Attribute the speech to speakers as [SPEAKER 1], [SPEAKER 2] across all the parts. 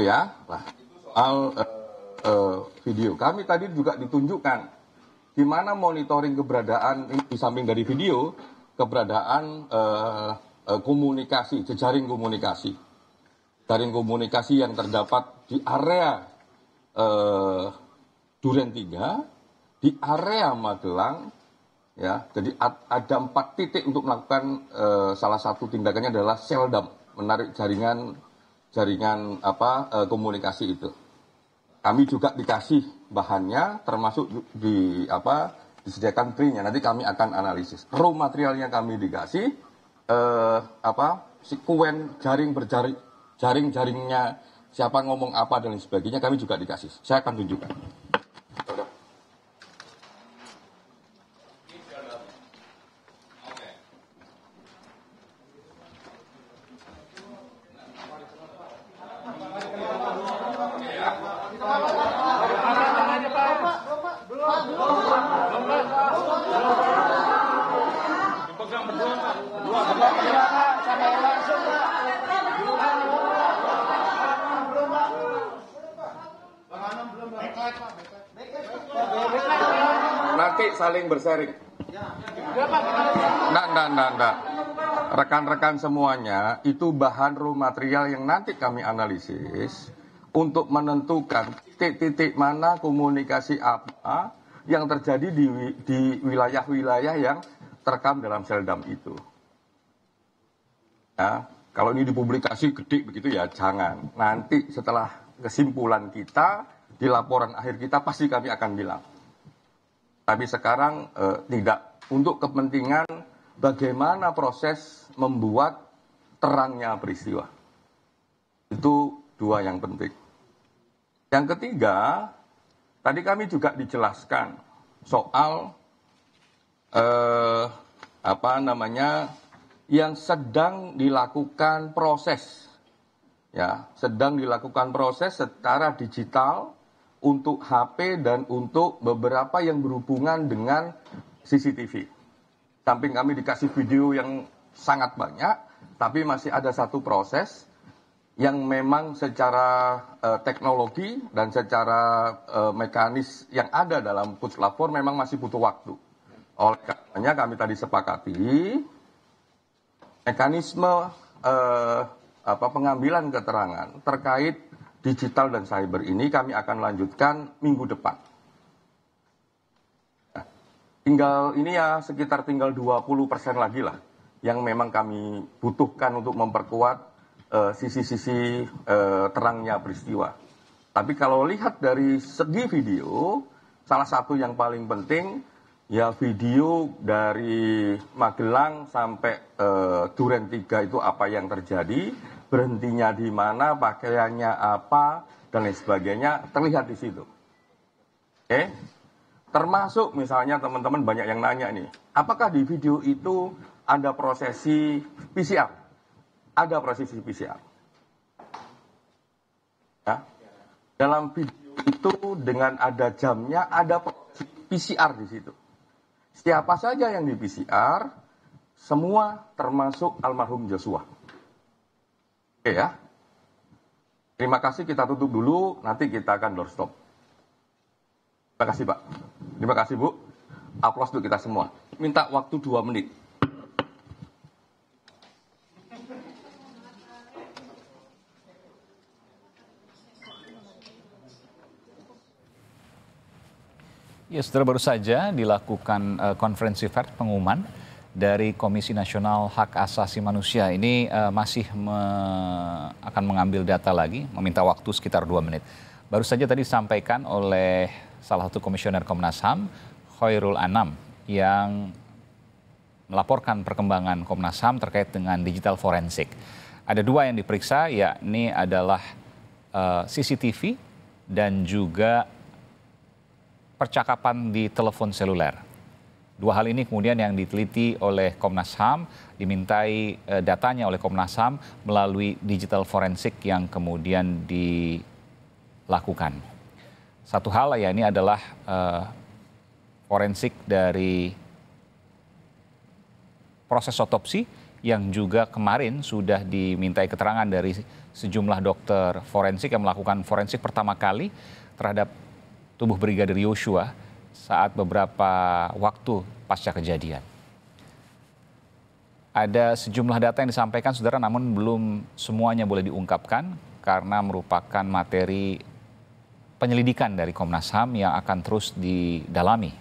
[SPEAKER 1] ya soal uh, eh, uh, eh, video kami tadi juga ditunjukkan di mana monitoring keberadaan di samping dari video keberadaan uh, uh, komunikasi jejaring komunikasi jaring komunikasi yang terdapat di area uh, Duren 3 di area Magelang ya jadi ada empat titik untuk melakukan uh, salah satu tindakannya adalah seldam menarik jaringan jaringan apa e, komunikasi itu. Kami juga dikasih bahannya termasuk di apa disediakan printnya nanti kami akan analisis raw materialnya kami dikasih eh, apa sikuen jaring berjaring jaring jaringnya siapa ngomong apa dan sebagainya kami juga dikasih saya akan tunjukkan tapi saling bersaring.
[SPEAKER 2] Enggak,
[SPEAKER 1] enggak, enggak, Rekan-rekan semuanya, itu bahan raw material yang nanti kami analisis untuk menentukan titik-titik mana komunikasi apa yang terjadi di, di wilayah-wilayah yang terekam dalam seldam itu. Ya, kalau ini dipublikasi gede begitu ya jangan. Nanti setelah kesimpulan kita di laporan akhir kita pasti kami akan bilang tapi sekarang eh, tidak untuk kepentingan bagaimana proses membuat terangnya peristiwa. Itu dua yang penting. Yang ketiga, tadi kami juga dijelaskan soal eh, apa namanya yang sedang dilakukan proses ya sedang dilakukan proses secara digital untuk HP dan untuk beberapa yang berhubungan dengan CCTV. Samping kami dikasih video yang sangat banyak, tapi masih ada satu proses yang memang secara uh, teknologi dan secara uh, mekanis yang ada dalam push platform memang masih butuh waktu. Oleh karenanya kami tadi sepakati mekanisme uh, apa pengambilan keterangan terkait digital dan cyber ini kami akan lanjutkan minggu depan. Nah, tinggal ini ya sekitar tinggal 20% persen lagi lah yang memang kami butuhkan untuk memperkuat eh, sisi-sisi uh, uh, terangnya peristiwa. Tapi kalau lihat dari segi video, salah satu yang paling penting ya video dari Magelang sampai uh, Duren 3 itu apa yang terjadi berhentinya di mana, pakaiannya apa, dan lain sebagainya terlihat di situ. Oke? Okay? Termasuk misalnya teman-teman banyak yang nanya nih, apakah di video itu ada prosesi PCR? Ada prosesi PCR. Ya? Dalam video itu dengan ada jamnya ada PCR di situ. Siapa saja yang di PCR, semua termasuk almarhum Joshua. Oke ya. Terima kasih kita tutup dulu, nanti kita akan doorstop. Terima kasih Pak. Terima kasih Bu. Aplaus untuk kita semua. Minta waktu dua menit.
[SPEAKER 2] Ya, setelah baru saja dilakukan eh, konferensi pers pengumuman dari Komisi Nasional Hak Asasi Manusia ini uh, masih me akan mengambil data lagi, meminta waktu sekitar dua menit. Baru saja tadi disampaikan oleh salah satu komisioner Komnas HAM, Khairul Anam, yang melaporkan perkembangan Komnas HAM terkait dengan digital forensik. Ada dua yang diperiksa, yakni adalah uh, eh, CCTV dan juga percakapan di telepon seluler. Dua hal ini kemudian yang diteliti oleh Komnas HAM, dimintai eh, datanya oleh Komnas HAM melalui digital forensik yang kemudian dilakukan. Satu hal ya ini adalah eh, forensik dari proses otopsi yang juga kemarin sudah dimintai keterangan dari sejumlah dokter forensik yang melakukan forensik pertama kali terhadap tubuh Brigadir Yosua saat beberapa waktu pasca kejadian. Ada sejumlah data yang disampaikan saudara namun belum semuanya boleh diungkapkan karena merupakan materi penyelidikan dari Komnas HAM yang akan terus didalami.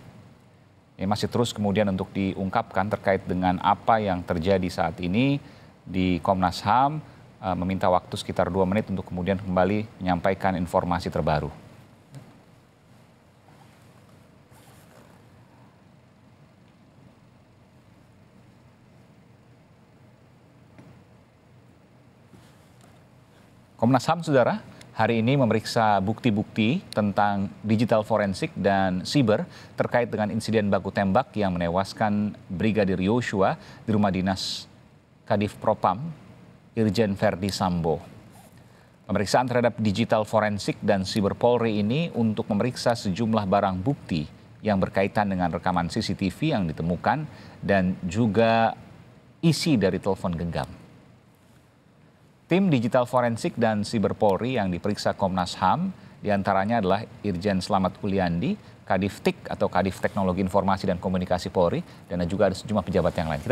[SPEAKER 2] Ini masih terus kemudian untuk diungkapkan terkait dengan apa yang terjadi saat ini di Komnas HAM eh, meminta waktu sekitar dua menit untuk kemudian kembali menyampaikan informasi terbaru. Komnas HAM, saudara, hari ini memeriksa bukti-bukti tentang digital forensik dan siber terkait dengan insiden baku tembak yang menewaskan Brigadir Yosua di rumah dinas Kadif Propam, Irjen Verdi Sambo. Pemeriksaan terhadap digital forensik dan siber Polri ini untuk memeriksa sejumlah barang bukti yang berkaitan dengan rekaman CCTV yang ditemukan dan juga isi dari telepon genggam. Tim Digital Forensik dan Siber Polri yang diperiksa Komnas HAM diantaranya adalah Irjen Selamat Uliandi, Kadif TIK atau Kadif Teknologi Informasi dan Komunikasi Polri, dan juga ada sejumlah pejabat yang lain.